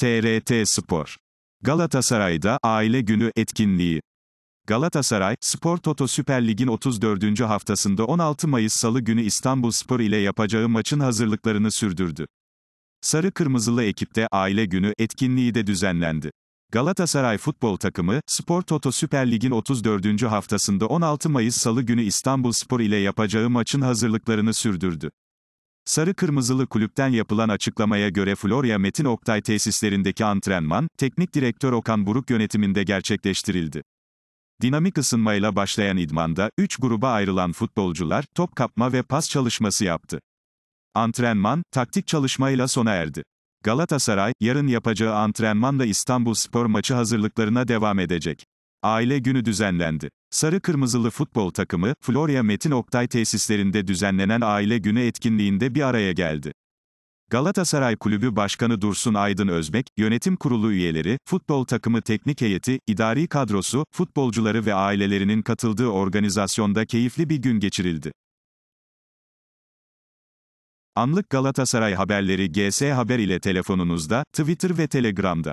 TRT Spor. Galatasaray'da Aile Günü etkinliği. Galatasaray, Spor Toto Süper Lig'in 34. haftasında 16 Mayıs Salı günü İstanbul Spor ile yapacağı maçın hazırlıklarını sürdürdü. Sarı Kırmızılı ekipte Aile Günü etkinliği de düzenlendi. Galatasaray futbol takımı, Spor Toto Süper Lig'in 34. haftasında 16 Mayıs Salı günü İstanbul Spor ile yapacağı maçın hazırlıklarını sürdürdü. Sarı Kırmızılı Kulüpten yapılan açıklamaya göre Florya Metin Oktay tesislerindeki antrenman, teknik direktör Okan Buruk yönetiminde gerçekleştirildi. Dinamik ısınmayla başlayan idmanda, 3 gruba ayrılan futbolcular, top kapma ve pas çalışması yaptı. Antrenman, taktik çalışmayla sona erdi. Galatasaray, yarın yapacağı antrenmanla İstanbul Spor maçı hazırlıklarına devam edecek aile günü düzenlendi. Sarı Kırmızılı futbol takımı, Florya Metin Oktay tesislerinde düzenlenen aile günü etkinliğinde bir araya geldi. Galatasaray Kulübü Başkanı Dursun Aydın Özbek, yönetim kurulu üyeleri, futbol takımı teknik heyeti, idari kadrosu, futbolcuları ve ailelerinin katıldığı organizasyonda keyifli bir gün geçirildi. Anlık Galatasaray haberleri GS Haber ile telefonunuzda, Twitter ve Telegram'da.